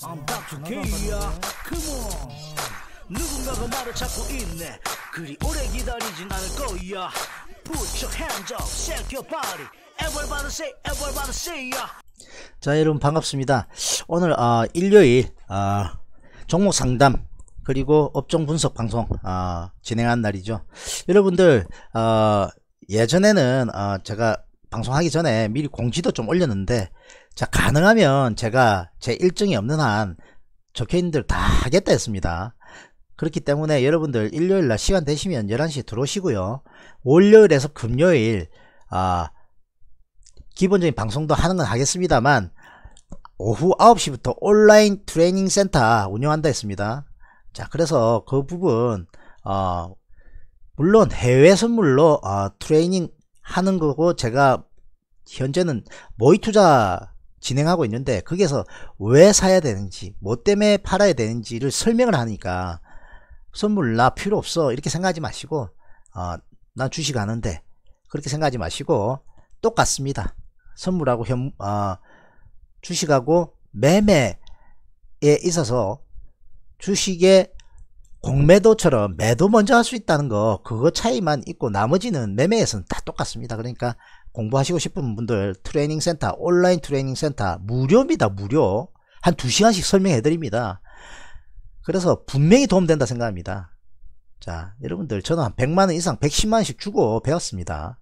I'm back to K야 Come on 누군가가 나를 찾고 있네 그리 오래 기다리진 않을 거야 Put your hands up, shake your body Everybody say, everybody say ya 자 여러분 반갑습니다 오늘 아 일요일 아 종목 상담 그리고 업종 분석 방송 아 진행한 날이죠 여러분들 아 예전에는 아 제가 방송하기 전에 미리 공지도 좀 올렸는데 자 가능하면 제가 제 일정이 없는 한 적혀있는들 다 하겠다 했습니다 그렇기 때문에 여러분들 일요일날 시간 되시면 11시 에 들어오시고요 월요일에서 금요일 아 기본적인 방송도 하는 건 하겠습니다만 오후 9시부터 온라인 트레이닝 센터 운영한다 했습니다 자 그래서 그 부분 어 물론 해외 선물로 어, 트레이닝 하는 거고 제가 현재는 모의 투자 진행하고 있는데 거기에서 왜 사야 되는지 뭐 때문에 팔아야 되는지를 설명을 하니까 선물 나 필요 없어 이렇게 생각하지 마시고 어, 난 주식 하는데 그렇게 생각하지 마시고 똑같습니다 선물하고 현, 어, 주식하고 매매에 있어서 주식의 공매도처럼 매도 먼저 할 수 있다는 거 그거 차이만 있고 나머지는 매매에서는 다 똑같습니다 그러니까 공부하시고 싶은 분들 트레이닝 센터 온라인 트레이닝 센터 무료입니다 무료 한 2시간씩 설명해 드립니다 그래서 분명히 도움된다 생각합니다 자 여러분들 저는 한 100만원 이상 110만원씩 주고 배웠습니다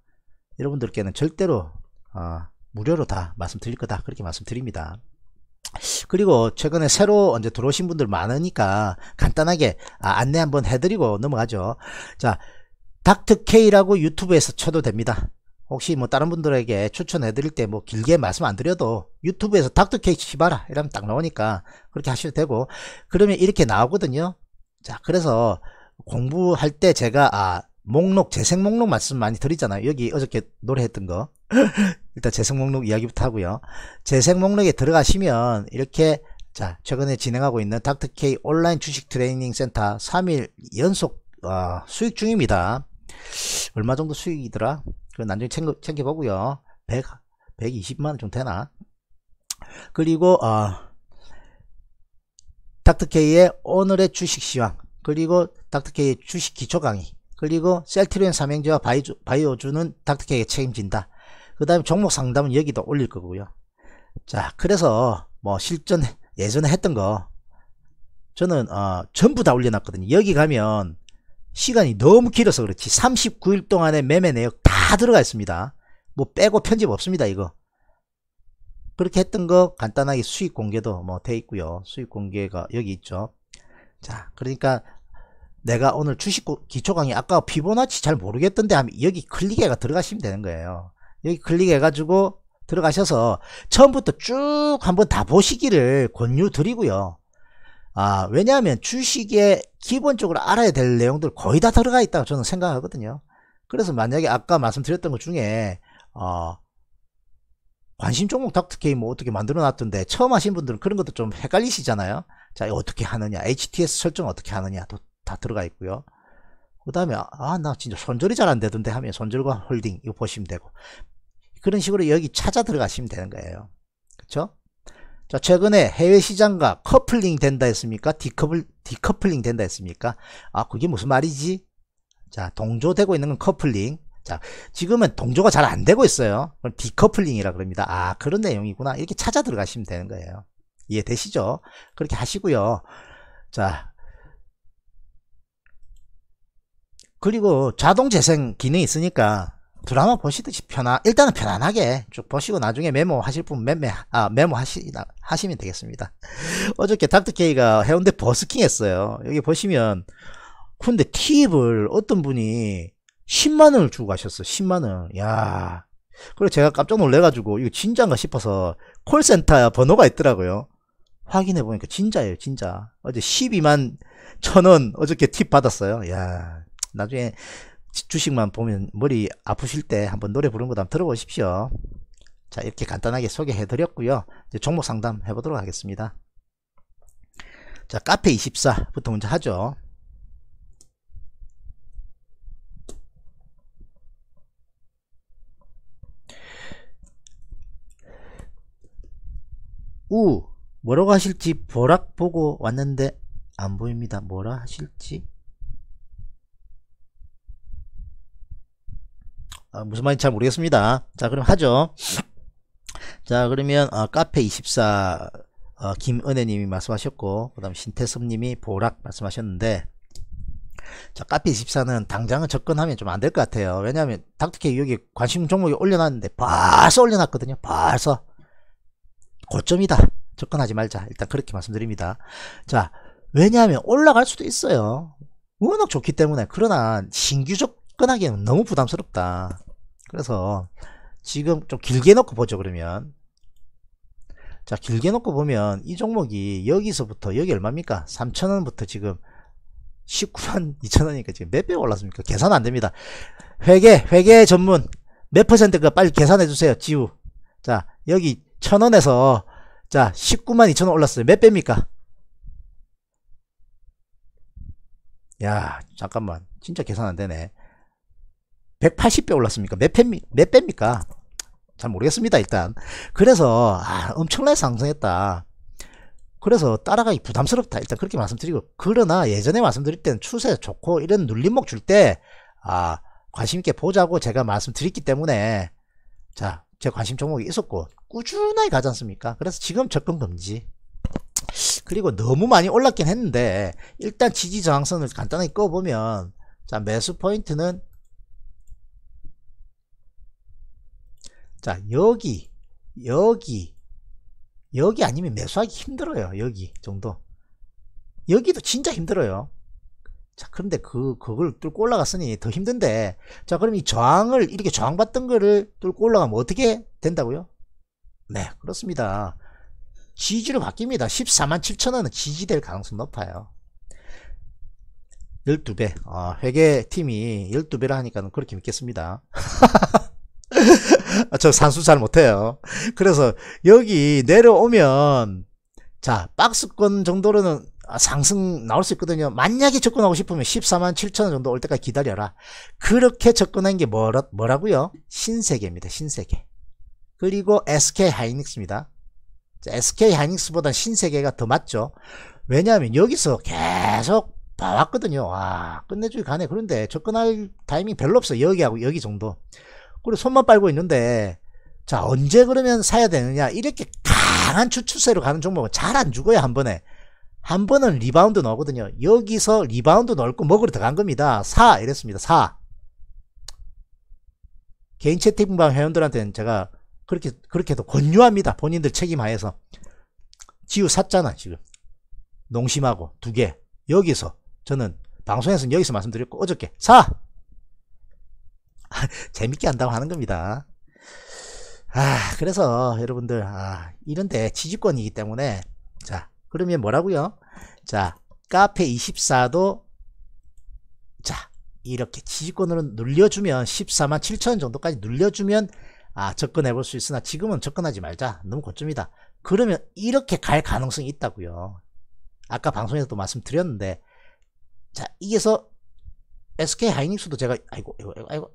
여러분들께는 절대로 어, 무료로 다 말씀드릴 거다 그렇게 말씀드립니다 그리고 최근에 새로 언제 들어오신 분들 많으니까 간단하게 아, 안내 한번 해드리고 넘어가죠 자 닥터K라고 유튜브에서 쳐도 됩니다 혹시 뭐 다른 분들에게 추천해 드릴 때 뭐 길게 말씀 안 드려도 유튜브에서 닥터 케이크 시바라 이러면 딱 나오니까 그렇게 하셔도 되고 그러면 이렇게 나오거든요 자 그래서 공부할 때 제가 아 목록 재생 목록 말씀 많이 드리잖아요 여기 어저께 노래했던 거 일단 재생 목록 이야기부터 하고요 재생 목록에 들어가시면 이렇게 자 최근에 진행하고 있는 닥터 케이 온라인 주식 트레이닝 센터 3일 연속 어, 수익 중입니다 얼마 정도 수익이더라 그럼 나중에 챙겨, 챙겨보고요. 100, 120만원 좀 되나? 그리고, 어, 닥터케이의 오늘의 주식시황. 그리고 닥터케이의 주식 기초 강의. 그리고 셀트리온 삼행제와 바이주, 바이오주는 닥터케이가 책임진다. 그 다음에 종목 상담은 여기도 올릴 거고요. 자, 그래서 뭐 실전 예전에 했던 거 저는 어, 전부 다 올려놨거든요. 여기 가면 시간이 너무 길어서 그렇지 39일 동안의 매매 내역 다 들어가 있습니다. 뭐 빼고 편집 없습니다 이거. 그렇게 했던 거 간단하게 수익 공개도 뭐 돼 있고요. 수익 공개가 여기 있죠. 자 그러니까 내가 오늘 주식 기초 강의 아까 피보나치 잘 모르겠던데 하면 여기 클릭해가 들어가시면 되는 거예요. 여기 클릭해 가지고 들어가셔서 처음부터 쭉 한번 다 보시기를 권유 드리고요. 아, 왜냐하면 주식에 기본적으로 알아야 될 내용들 거의 다 들어가 있다고 저는 생각하거든요. 그래서 만약에 아까 말씀드렸던 것 중에, 어, 관심 종목 닥터게임 뭐 어떻게 만들어 놨던데 처음 하신 분들은 그런 것도 좀 헷갈리시잖아요. 자, 어떻게 하느냐. HTS 설정 어떻게 하느냐도 다 들어가 있고요. 그 다음에, 아, 나 진짜 손절이 잘 안 되던데 하면 손절과 홀딩, 이거 보시면 되고. 그런 식으로 여기 찾아 들어가시면 되는 거예요. 그쵸? 자, 최근에 해외 시장과 커플링 된다 했습니까? 디커플, 디커플링 된다 했습니까? 아, 그게 무슨 말이지? 자, 동조되고 있는 건 커플링. 자, 지금은 동조가 잘 안 되고 있어요. 그럼 디커플링이라 그럽니다. 아, 그런 내용이구나. 이렇게 찾아 들어가시면 되는 거예요. 이해되시죠? 그렇게 하시고요. 자. 그리고 자동 재생 기능이 있으니까 드라마 보시듯이 편안 일단은 편안하게 쭉 보시고 나중에 메모하실 분 매매 아메모하시 하시면 되겠습니다. 어저께 닥터케이가 해운대 버스킹 했어요. 여기 보시면 근데 팁을 어떤 분이 10만 원을 주고 가셨어. 10만 원. 야. 그리고 제가 깜짝 놀래가지고 이거 진짜인가 싶어서 콜센터 번호가 있더라고요. 확인해 보니까 진짜예요, 진짜. 어제 12만 천원 어저께 팁 받았어요. 야. 나중에 주식만 보면 머리 아프실 때 한번 노래 부르는 것 한번 들어보십시오. 자 이렇게 간단하게 소개해 드렸고요. 종목 상담 해보도록 하겠습니다. 자 카페24부터 먼저 하죠. 우 뭐라고 하실지 보락 보고 왔는데 안 보입니다. 뭐라 하실지 아, 무슨 말인지 잘 모르겠습니다. 자 그럼 하죠. 자 그러면 어, 카페 24 어, 김은혜님이 말씀하셨고 그 다음 신태섭님이 보락 말씀하셨는데 자 카페 24는 당장은 접근하면 좀 안 될 것 같아요. 왜냐하면 닥터케 여기 관심 종목에 올려놨는데 벌써 올려놨거든요. 벌써 고점이다. 접근하지 말자. 일단 그렇게 말씀드립니다. 자 왜냐하면 올라갈 수도 있어요. 워낙 좋기 때문에 그러나 신규 접근하기에는 너무 부담스럽다. 그래서 지금 좀 길게 놓고 보죠 그러면 자 길게 놓고 보면 이 종목이 여기서부터 여기 얼마입니까 3천원부터 지금 19만 2천원이니까 지금 몇 배 올랐습니까 계산 안됩니다 회계 회계 전문 몇 퍼센트가 빨리 계산해 주세요 지우 자 여기 천원에서 자 19만 2천원 올랐어요 몇 배입니까 야 잠깐만 진짜 계산 안되네 180배 올랐습니까? 몇, 배, 몇 배입니까? 잘 모르겠습니다, 일단. 그래서, 아, 엄청나게 상승했다. 그래서 따라가기 부담스럽다. 일단 그렇게 말씀드리고. 그러나 예전에 말씀드릴 때는 추세 좋고 이런 눌림목 줄 때, 아, 관심있게 보자고 제가 말씀드렸기 때문에, 자, 제 관심 종목이 있었고, 꾸준하게 가지 않습니까? 그래서 지금 접근 금지. 그리고 너무 많이 올랐긴 했는데, 일단 지지 저항선을 간단하게 꺼보면, 자, 매수 포인트는 자, 여기, 여기, 여기 아니면 매수하기 힘들어요. 여기 정도. 여기도 진짜 힘들어요. 자, 그런데 그, 그걸 뚫고 올라갔으니 더 힘든데, 자, 그럼 이 저항을, 이렇게 저항받던 거를 뚫고 올라가면 어떻게 된다고요? 네, 그렇습니다. 지지로 바뀝니다. 14만 7천원은 지지될 가능성이 높아요. 12배. 아, 회계팀이 12배라 하니까 그렇게 믿겠습니다. 아, 저 산수 잘 못해요. 그래서 여기 내려오면 자 박스권 정도로는 아, 상승 나올 수 있거든요. 만약에 접근하고 싶으면 14만 7천원 정도 올 때까지 기다려라. 그렇게 접근한 게 뭐라, 뭐라고요? 신세계입니다. 신세계. 그리고 SK 하이닉스입니다. SK 하이닉스보단 신세계가 더 맞죠. 왜냐하면 여기서 계속 봐왔거든요. 와 끝내주기 가네. 그런데 접근할 타이밍 별로 없어. 여기하고 여기 정도. 그리고 손만 빨고 있는데 자 언제 그러면 사야 되느냐 이렇게 강한 추추세로 가는 종목은 잘 안 죽어요 한 번에 한 번은 리바운드 넣거든요 여기서 리바운드 넣고 먹으러 들어간 겁니다 사 이랬습니다 사 개인 채팅방 회원들한테는 제가 그렇게 그렇게도 권유합니다 본인들 책임하에서 지우 샀잖아 지금 농심하고 두 개 여기서 저는 방송에서는 여기서 말씀드렸고 어저께 사 재밌게 한다고 하는 겁니다. 아, 그래서 여러분들, 아, 이런데 지지권이기 때문에, 자, 그러면 뭐라고요? 자, 카페 24도, 자, 이렇게 지지권으로 눌려주면 14만 7천원 정도까지 눌려주면 아 접근해 볼 수 있으나 지금은 접근하지 말자 너무 고점이다 그러면 이렇게 갈 가능성이 있다고요 아까 방송에서도 말씀드렸는데 자 이게서 SK 하이닉스도 제가 아이고 아이고 아이고,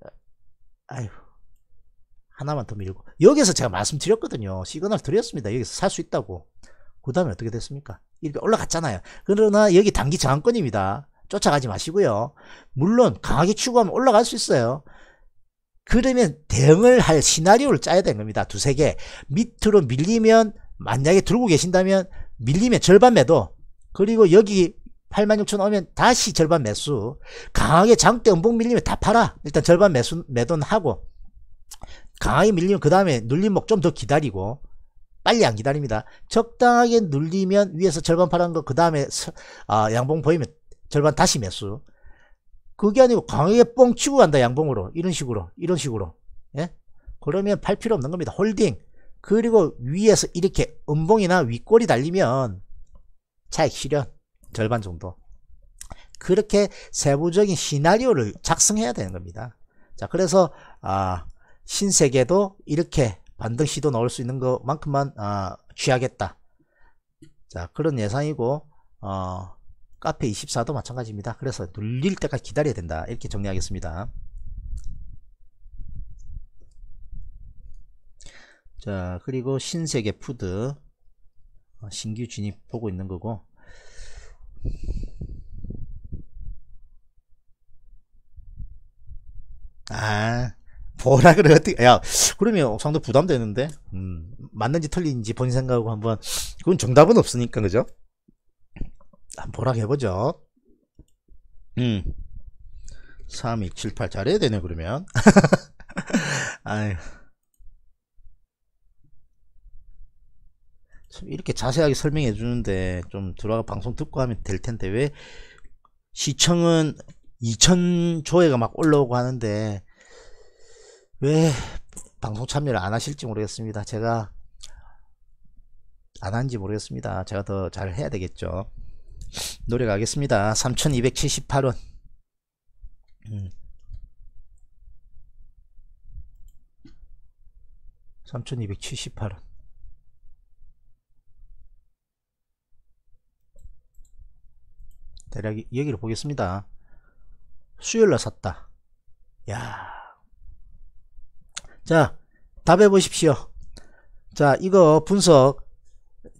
아휴 하나만 더 밀고 여기서 제가 말씀드렸거든요 시그널 드렸습니다 여기서 살 수 있다고 그 다음에 어떻게 됐습니까 이렇게 올라갔잖아요 그러나 여기 단기 저항권입니다 쫓아가지 마시고요 물론 강하게 추구하면 올라갈 수 있어요 그러면 대응을 할 시나리오를 짜야 되는 겁니다 두세 개 밑으로 밀리면 만약에 들고 계신다면 밀리면 절반 매도 그리고 여기 86,000 오면 다시 절반 매수 강하게 장대 음봉 밀리면 다 팔아 일단 절반 매수 매도는하고 강하게 밀리면 그 다음에 눌림목 좀 더 기다리고 빨리 안 기다립니다 적당하게 눌리면 위에서 절반 파란 거그 다음에 아, 양봉 보이면 절반 다시 매수 그게 아니고 강하게 뻥 치고 간다 양봉으로 이런 식으로 이런 식으로 예? 그러면 팔 필요 없는 겁니다 홀딩 그리고 위에서 이렇게 음봉이나 윗골이 달리면 차익 실현 절반 정도. 그렇게 세부적인 시나리오를 작성해야 되는 겁니다. 자, 그래서 아, 신세계도 이렇게 반등 시도 넣을 수 있는 것만큼만 아, 취하겠다. 자, 그런 예상이고 어, 카페 24도 마찬가지입니다. 그래서 눌릴 때까지 기다려야 된다. 이렇게 정리하겠습니다. 자, 그리고 신세계 푸드 어, 신규 진입 보고 있는 거고 아, 보라 그래 어떻게 야 그러면 옥 상도 부담되는데 음, 맞는지 틀린지 본인 생각하고 한번 그건 정답은 없으니까 그죠? 한번 아, 보라 해보죠. 음, 3, 2, 7, 8 잘해야 되네 그러면. 아유. 이렇게 자세하게 설명해 주는데 좀 들어가 방송 듣고 하면 될 텐데 왜 시청은 2천 조회가 막 올라오고 하는데 왜 방송 참여를 안 하실지 모르겠습니다. 제가 안 한지 모르겠습니다. 제가 더 잘 해야 되겠죠. 노력하겠습니다. 3278원. 음. 3278원. 대략 여기를 보겠습니다. 수요일날 샀다. 야. 자, 답해 보십시오. 자, 이거 분석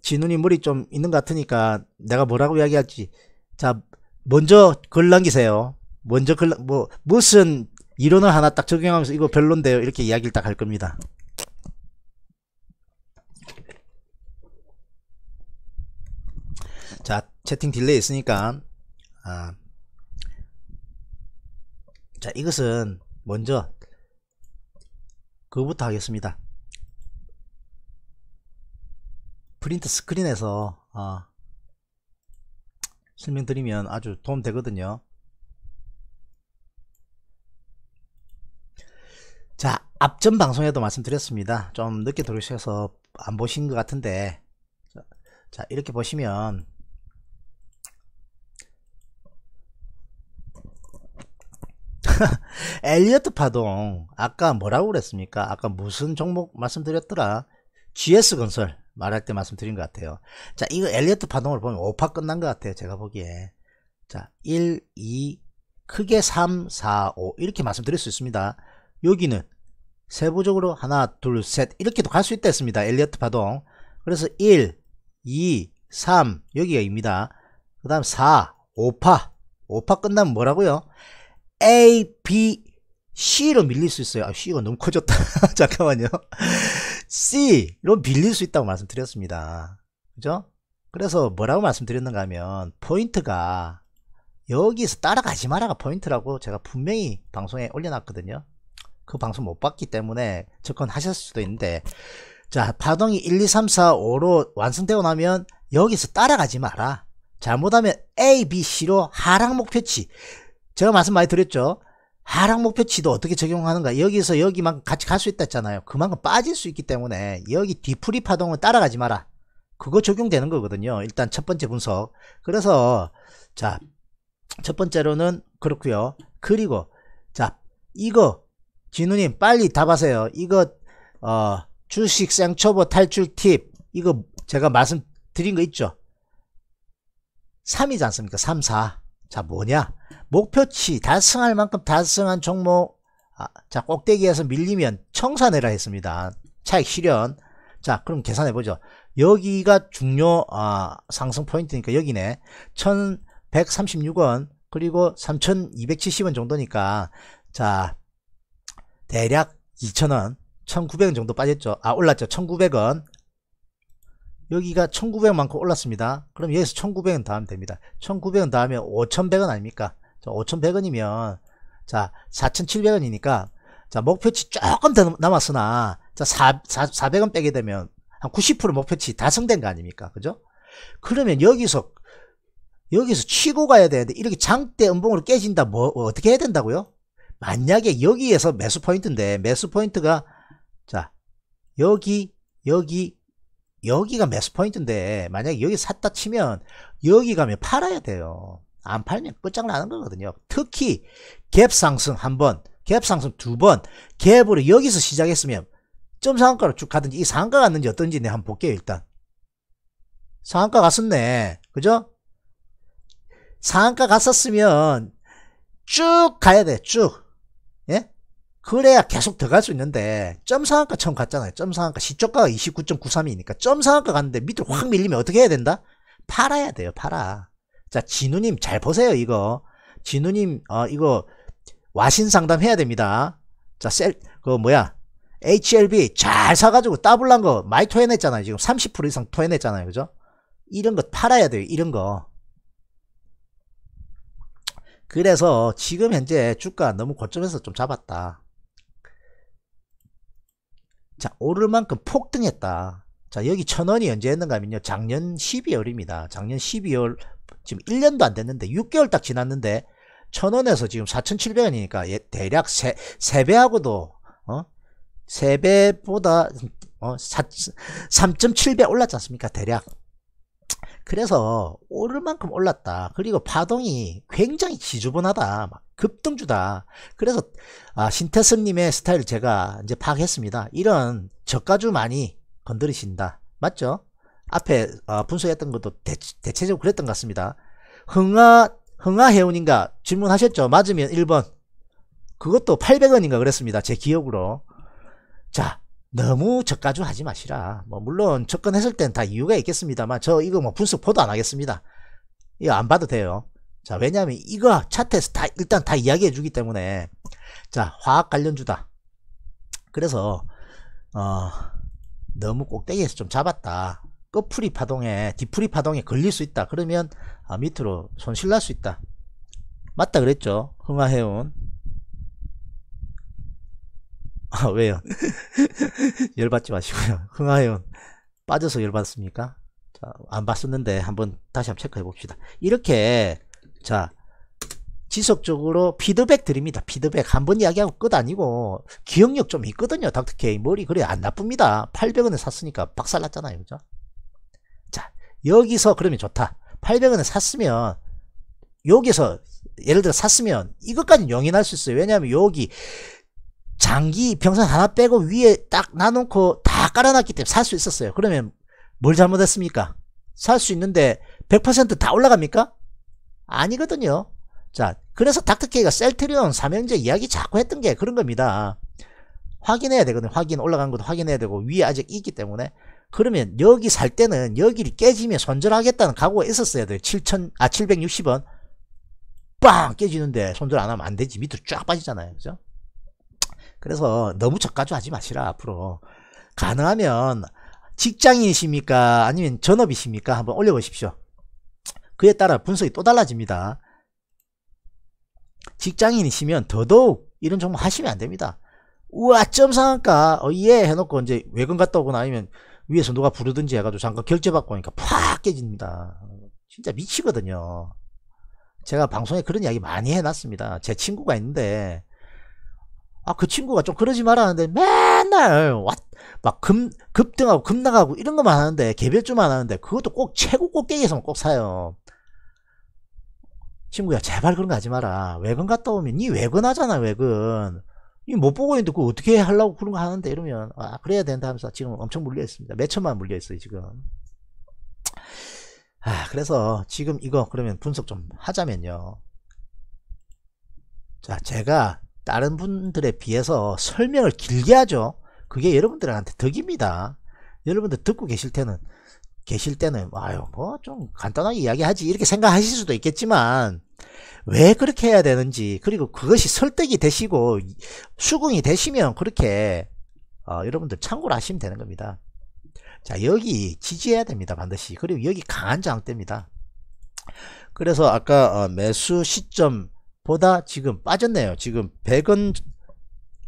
진훈이 물이 좀 있는 것 같으니까 내가 뭐라고 이야기할지. 자, 먼저 글 남기세요. 먼저 글, 뭐, 무슨 이론을 하나 딱 적용하면서 이거 별론데요. 이렇게 이야기를 딱 할 겁니다. 자, 채팅 딜레이 있으니까 아, 자 이것은 먼저 그거부터 하겠습니다 프린트 스크린에서 아, 설명드리면 아주 도움 되거든요 자 앞전 방송에도 말씀드렸습니다 좀 늦게 들어오셔서 안 보신 것 같은데 자 이렇게 보시면 엘리어트 파동 아까 뭐라고 그랬습니까? 아까 무슨 종목 말씀드렸더라? GS 건설 말할 때 말씀드린 것 같아요. 자, 이거 엘리어트 파동을 보면 5파 끝난 것 같아요. 제가 보기에. 자, 1, 2, 크게 3, 4, 5 이렇게 말씀드릴 수 있습니다. 여기는 세부적으로 하나, 둘, 셋 이렇게도 갈 수 있다 했습니다. 엘리어트 파동. 그래서 1, 2, 3 여기가 입니다. 그 다음 4, 5파. 5파 끝나면 뭐라고요? A, B, C로 밀릴 수 있어요. 아, C가 너무 커졌다. 잠깐만요. C로 밀릴 수 있다고 말씀드렸습니다. 그죠? 그래서 뭐라고 말씀드렸는가 하면 포인트가 여기서 따라가지 마라가 포인트라고 제가 분명히 방송에 올려놨거든요. 그 방송 못 봤기 때문에 접근하셨을 수도 있는데 자 파동이 1, 2, 3, 4, 5로 완성되고 나면 여기서 따라가지 마라. 잘못하면 A, B, C로 하락 목표치 제가 말씀 많이 드렸죠. 하락 목표치도 어떻게 적용하는가 여기서 여기만 같이 갈 수 있다 했잖아요 그만큼 빠질 수 있기 때문에 여기 디프리 파동을 따라가지 마라 그거 적용되는 거거든요 일단 첫 번째 분석 그래서 자 첫 번째로는 그렇고요 그리고 자 이거 진우님 빨리 답하세요 이거 어 주식 생초보 탈출 팁 이거 제가 말씀드린 거 있죠 3이지 않습니까 3 4자 뭐냐 목표치 달성할 만큼 달성한 종목 아, 자 꼭대기에서 밀리면 청산해라 했습니다. 차익 실현 자 그럼 계산해보죠. 여기가 중요 아, 상승 포인트니까 여기네 1136원 그리고 3270원 정도니까 자 대략 2000원 1900원 정도 빠졌죠 아 올랐죠 1900원 여기가 1900만큼 올랐습니다 그럼 여기서 1900원 다 하면 됩니다 1900원 다 하면 5100원 아닙니까 5,100원이면 자 4,700원이니까 자 목표치 조금 더 남았으나 자 4, 4, 400원 빼게 되면 한 90% 목표치 달성된 거 아닙니까 그죠 그러면 여기서 여기서 치고 가야 되는데 이렇게 장대 음봉으로 깨진다 뭐, 뭐 어떻게 해야 된다고요 만약에 여기에서 매수 포인트인데 매수 포인트가 자 여기 여기 여기가 매수 포인트인데 만약에 여기 샀다 치면 여기 가면 팔아야 돼요 안 팔면 끝장나는 거거든요. 특히 갭 상승 한 번, 갭 상승 두 번, 갭으로 여기서 시작했으면 점 상한가로 쭉 가든지 이 상한가 갔는지 어떤지 내 한번 볼게요 일단. 상한가 갔었네. 그죠? 상한가 갔었으면 쭉 가야 돼. 쭉. 예? 그래야 계속 더 갈 수 있는데 점 상한가 처음 갔잖아요. 점 상한가 시초가가 29.93이니까 점 상한가 갔는데 밑으로 확 밀리면 어떻게 해야 된다? 팔아야 돼요. 팔아. 자 진우님 잘 보세요 이거 진우님 어 이거 와신 상담 해야 됩니다 자 셀 그 뭐야 HLB 잘 사가지고 따블란거 많이 토해냈잖아요 지금 30% 이상 토해냈잖아요 그죠 이런 거 팔아야 돼요 이런 거 그래서 지금 현재 주가 너무 고점에서 좀 잡았다 자 오를 만큼 폭등했다 자 여기 천원이 언제 했는가 하면요 작년 12월입니다 작년 12월 지금 1년도 안 됐는데 6개월 딱 지났는데 1000원에서 지금 4,700원이니까 예, 대략 3, 3배하고도 어? 3배보다 어? 3.7배 올랐지 않습니까? 대략. 그래서 오를 만큼 올랐다. 그리고 파동이 굉장히 지저분하다. 막 급등주다. 그래서 아, 신태섭님의 스타일을 제가 이제 파악했습니다. 이런 저가주 많이 건드리신다. 맞죠? 앞에 어, 분석했던 것도 대, 체적으로 그랬던 것 같습니다. 흥아 흥아 회원인가 질문하셨죠? 맞으면 1번. 그것도 800원인가 그랬습니다. 제 기억으로. 자, 너무 저가주 하지 마시라. 뭐 물론 접근했을 땐 다 이유가 있겠습니다만 저 이거 뭐 분석 보도 안 하겠습니다. 이거 안 봐도 돼요. 자, 왜냐하면 이거 차트에서 다 일단 다 이야기해 주기 때문에 자, 화학 관련주다. 그래서 어 너무 꼭대기에서 좀 잡았다. 꺼풀이 파동에 뒤풀이 파동에 걸릴 수 있다 그러면 아, 밑으로 손실 날 수 있다 맞다 그랬죠 흥화해운 아 왜요 열받지 마시고요 흥화해운 빠져서 열받습니까 자, 안 봤었는데 한번 다시 한번 체크해 봅시다 이렇게 자 지속적으로 피드백 드립니다. 피드백 한 번 이야기하고 끝 아니고 기억력 좀 있거든요. 닥터케이 머리 그래 안 나쁩니다. 800원에 샀으니까 박살났잖아요. 그죠? 자 여기서 그러면 좋다 800원에 샀으면 여기서 예를 들어 샀으면 이것까지 용인할 수 있어요 왜냐하면 여기 장기 병선 하나 빼고 위에 딱 놔놓고 다 깔아놨기 때문에 살 수 있었어요 그러면 뭘 잘못했습니까 살 수 있는데 100%다 올라갑니까 아니거든요 자 그래서 닥터케이가 셀트리온 삼형제 이야기 자꾸 했던 게 그런 겁니다 확인해야 되거든요 확인 올라간 것도 확인해야 되고 위에 아직 있기 때문에 그러면 여기 살 때는 여기를 깨지면 손절하겠다는 각오가 있었어야 돼요. 7 0 아, 760원. 빵! 깨지는데 손절 안 하면 안 되지. 밑으로 쫙 빠지잖아요. 그죠? 그래서 너무 저가주 하지 마시라, 앞으로. 가능하면 직장인이십니까? 아니면 전업이십니까? 한번 올려보십시오. 그에 따라 분석이 또 달라집니다. 직장인이시면 더더욱 이런 정보 하시면 안 됩니다. 우와, 점상한가? 어, 예! 해놓고 이제 외근 갔다 오거나 아니면 위에서 누가 부르든지 해가지고 잠깐 결제받고 하니까 팍 깨집니다. 진짜 미치거든요. 제가 방송에 그런 이야기 많이 해놨습니다. 제 친구가 있는데, 아, 그 친구가 좀 그러지 마라 하는데 맨날, 와, 막 금, 급등하고 급나가고 이런 것만 하는데, 개별주만 하는데, 그것도 꼭 최고 꼭대기에서만 꼭 사요. 친구야, 제발 그런 거 하지 마라. 외근 갔다 오면, 니 외근하잖아, 외근. 이못 보고 있는데 그걸 어떻게 하려고 그런 거 하는데 이러면 아 그래야 된다 하면서 지금 엄청 물려 있습니다. 몇 천만 물려 있어요 지금. 아 그래서 지금 이거 그러면 분석 좀 하자면요. 자 제가 다른 분들에 비해서 설명을 길게 하죠. 그게 여러분들한테 덕입니다. 여러분들 듣고 계실 때는 계실 때는 아유 뭐 좀 간단하게 이야기하지 이렇게 생각하실 수도 있겠지만 왜 그렇게 해야 되는지 그리고 그것이 설득이 되시고 수긍이 되시면 그렇게 어, 여러분들 참고를 하시면 되는 겁니다 자 여기 지지해야 됩니다 반드시 그리고 여기 강한 장대입니다 그래서 아까 어, 매수 시점보다 지금 빠졌네요 지금 100원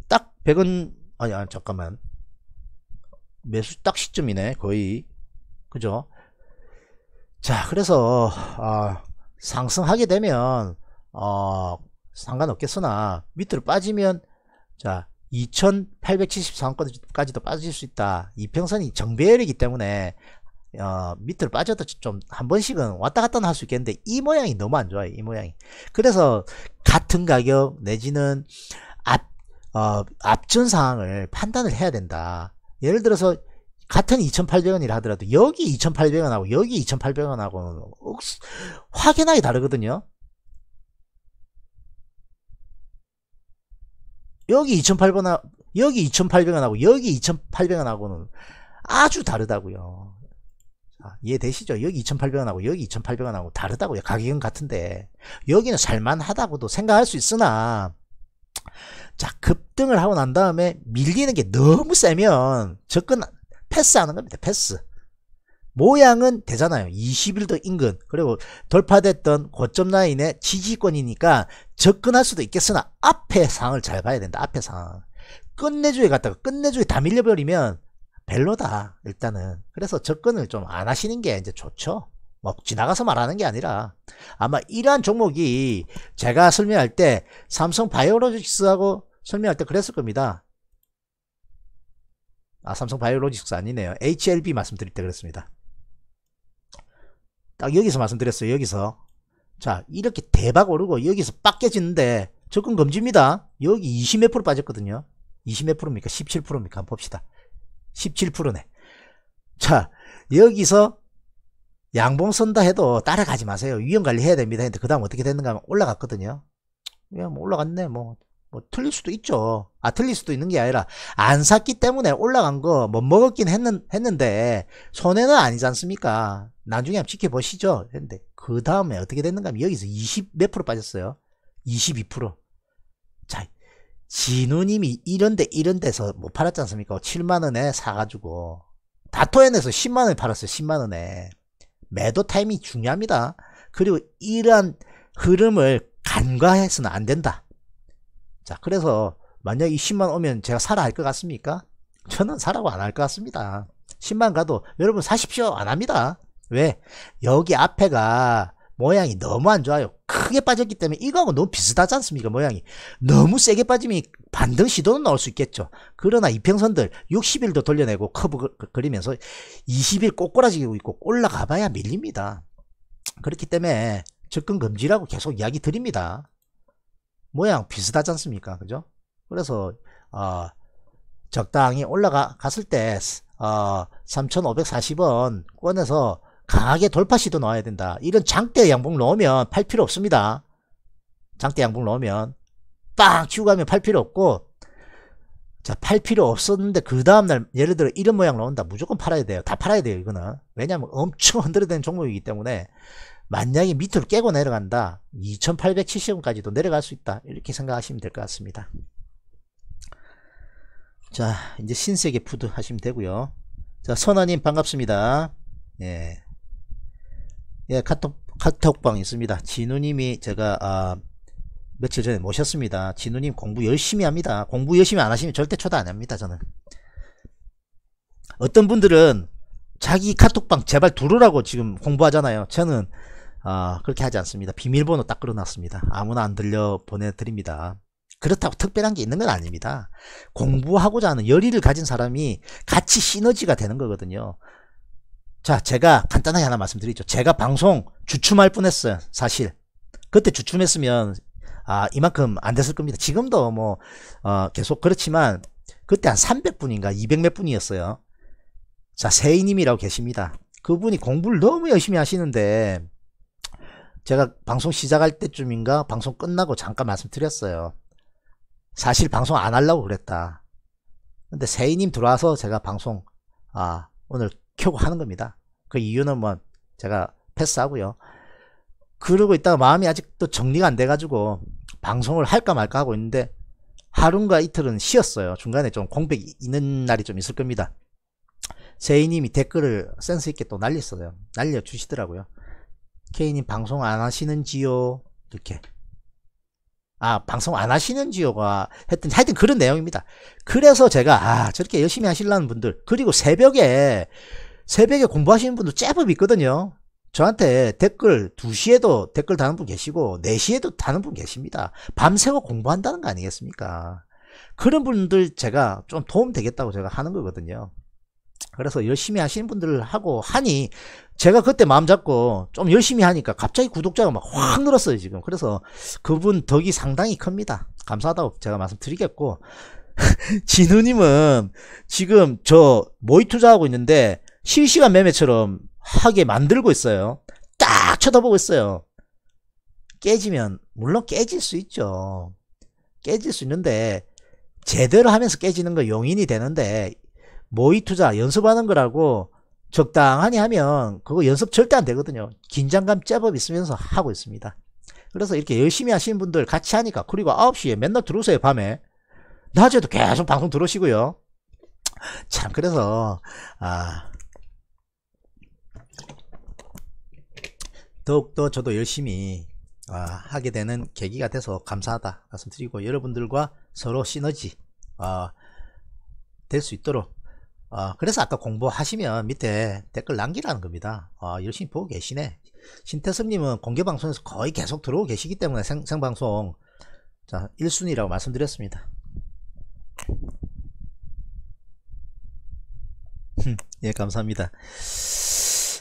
딱 100원 아니 아니 잠깐만 매수 딱 시점이네 거의 그죠 자 그래서 아 어, 상승하게 되면 어 상관없겠으나 밑으로 빠지면 자 2873건까지도 빠질 수 있다 이평선이 정배열이기 때문에 어, 밑으로 빠져도 좀 한 번씩은 왔다 갔다 할 수 있겠는데 이 모양이 너무 안 좋아요 이 모양이 그래서 같은 가격 내지는 앞, 어, 앞전 상황을 판단을 해야 된다 예를 들어서 같은 2,800원이라 하더라도 여기 2,800원하고 여기 2,800원하고 는 확연하게 다르거든요. 여기 2,800원 여기 2,800원하고 여기 2,800원하고는 아주 다르다고요. 자, 이해되시죠? 여기 2,800원하고 여기 2,800원하고 다르다고요. 가격은 같은데 여기는 살만하다고도 생각할 수 있으나 자 급등을 하고 난 다음에 밀리는 게 너무 세면 접근 패스하는 겁니다. 패스. 모양은 되잖아요. 21도 인근 그리고 돌파됐던 고점 라인의 지지권이니까 접근할 수도 있겠으나 앞에 상황을 잘 봐야 된다. 앞에 상황. 끝내주에 갔다가 끝내주에 다 밀려버리면 별로다 일단은 그래서 접근을 좀 안 하시는 게 이제 좋죠 뭐 지나가서 말하는 게 아니라 아마 이러한 종목이 제가 설명할 때 삼성 바이오로직스하고 설명할 때 그랬을 겁니다 아 삼성 바이오로직스 아니네요 HLB 말씀드릴 때 그랬습니다 딱 여기서 말씀드렸어요 여기서 자 이렇게 대박 오르고 여기서 빡 깨지는데 접근 금지입니다 여기 20 몇 프로 빠졌거든요 20 몇 프로입니까 17%입니까 한번 봅시다 17%네 자 여기서 양봉 선다 해도 따라가지 마세요 위험관리 해야 됩니다 근데 그 다음 어떻게 됐는가 하면 올라갔거든요 야, 뭐 올라갔네 뭐뭐 틀릴 수도 있죠. 아 틀릴 수도 있는 게 아니라 안 샀기 때문에 올라간 거못 먹었긴 했는, 했는데 손해는 아니지 않습니까? 나중에 한번 지켜보시죠. 근데 그 다음에 어떻게 됐는가 하면 여기서 20 몇 프로 빠졌어요? 22%. 자, 진우님이 이런데 이런 데서 뭐 팔았지 않습니까? 7만원에 사가지고 다토엔에서 10만원에 팔았어요. 10만원에. 매도 타임이 중요합니다. 그리고 이러한 흐름을 간과해서는 안 된다. 자 그래서 만약 이 10만 오면 제가 사라 할 것 같습니까? 저는 사라고 안 할 것 같습니다 10만 가도 여러분 사십시오 안 합니다 왜? 여기 앞에가 모양이 너무 안 좋아요 크게 빠졌기 때문에 이거하고 너무 비슷하지 않습니까 모양이 너무 세게 빠지면 반등 시도는 나올 수 있겠죠 그러나 이평선들 60일도 돌려내고 커브 그, 그, 그리면서 20일 꼬꼬라지고 있고 올라가 봐야 밀립니다 그렇기 때문에 접근 금지라고 계속 이야기 드립니다 모양 비슷하지 않습니까? 그죠? 그래서 어, 적당히 올라 갔을 때 어, 3,540원 꺼내서 강하게 돌파 시도 넣어야 된다. 이런 장대 양봉 넣으면 팔 필요 없습니다. 장대 양봉 넣으면 빵 치고 가면 팔 필요 없고 자, 팔 필요 없었는데 그 다음날 예를 들어 이런 모양 나온다. 무조건 팔아야 돼요. 다 팔아야 돼요. 이거는. 왜냐하면 엄청 흔들어대는 종목이기 때문에 만약에 밑으로 깨고 내려간다. 2870원까지도 내려갈 수 있다. 이렇게 생각하시면 될 것 같습니다. 자, 이제 신세계 푸드 하시면 되고요. 자, 선아님 반갑습니다. 예. 예, 카톡, 카톡방 있습니다. 진우님이 제가, 아, 며칠 전에 모셨습니다. 진우님 공부 열심히 합니다. 공부 열심히 안 하시면 절대 초대 안 합니다, 저는. 어떤 분들은 자기 카톡방 제발 두르라고 지금 공부하잖아요. 저는 아, 그렇게 하지 않습니다. 비밀번호 딱 끌어놨습니다. 아무나 안 들려 보내드립니다. 그렇다고 특별한 게 있는 건 아닙니다. 공부하고자 하는 열의를 가진 사람이 같이 시너지가 되는 거거든요. 자, 제가 간단하게 하나 말씀드리죠. 제가 방송 주춤할 뻔했어요. 사실. 그때 주춤했으면 아, 이만큼 안 됐을 겁니다. 지금도 뭐 어, 계속 그렇지만 그때 한 300분인가 200몇 분이었어요. 자, 세이님이라고 계십니다. 그분이 공부를 너무 열심히 하시는데 제가 방송 시작할 때쯤인가 방송 끝나고 잠깐 말씀드렸어요. 사실 방송 안 하려고 그랬다. 근데 세이님 들어와서 제가 방송 아 오늘 켜고 하는 겁니다. 그 이유는 뭐 제가 패스하고요. 그러고 있다가 마음이 아직도 정리가 안 돼가지고 방송을 할까 말까 하고 있는데 하루인가 이틀은 쉬었어요. 중간에 좀 공백이 있는 날이 좀 있을 겁니다. 세이님이 댓글을 센스 있게 또 날렸어요. 날려주시더라고요. 케이님 방송 안 하시는지요? 이렇게 아 방송 안 하시는지요가 했여튼 하여튼 그런 내용입니다 그래서 제가 아 저렇게 열심히 하시려는 분들 그리고 새벽에 새벽에 공부하시는 분들 제법 있거든요 저한테 댓글 2시에도 댓글 다는 분 계시고 4시에도 다는 분 계십니다 밤새고 공부한다는 거 아니겠습니까 그런 분들 제가 좀 도움 되겠다고 제가 하는 거거든요 그래서 열심히 하시는 분들 하고 하니 제가 그때 마음 잡고 좀 열심히 하니까 갑자기 구독자가 막 확 늘었어요 지금 그래서 그분 덕이 상당히 큽니다 감사하다고 제가 말씀드리겠고 진우님은 지금 저 모의 투자하고 있는데 실시간 매매처럼 하게 만들고 있어요 딱 쳐다보고 있어요 깨지면 물론 깨질 수 있죠 깨질 수 있는데 제대로 하면서 깨지는 거 용인이 되는데 모의 투자 연습하는 거라고 적당하니 하면 그거 연습 절대 안 되거든요. 긴장감 제법 있으면서 하고 있습니다. 그래서 이렇게 열심히 하시는 분들 같이 하니까 그리고 9시에 맨날 들어오세요 밤에 낮에도 계속 방송 들어오시고요. 참 그래서 아 더욱더 저도 열심히 아, 하게 되는 계기가 돼서 감사하다 말씀드리고 여러분들과 서로 시너지 아, 될 수 있도록 어, 그래서 아까 공부하시면 밑에 댓글 남기라는 겁니다. 어, 열심히 보고 계시네. 신태섭님은 공개방송에서 거의 계속 들어오고 계시기 때문에 생, 생방송 자 1순위라고 말씀드렸습니다. 예, 감사합니다.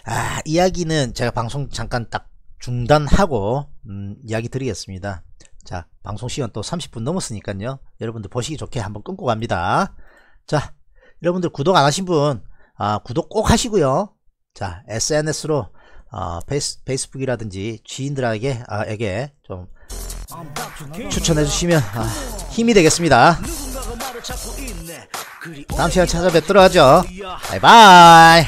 아, 이야기는 제가 방송 잠깐 딱 중단하고, 음, 이야기 드리겠습니다. 자, 방송 시간 또 30분 넘었으니까요. 여러분들 보시기 좋게 한번 끊고 갑니다. 자, 여러분들 구독 안 하신 분 아, 구독 꼭 하시고요. 자 SNS로 아, 어, 페이스, 북이라든지 지인들에게 아, 에게 좀 추천해 주시면 아, 힘이 되겠습니다. 다음 시간 찾아뵙도록 하죠. 바이바이.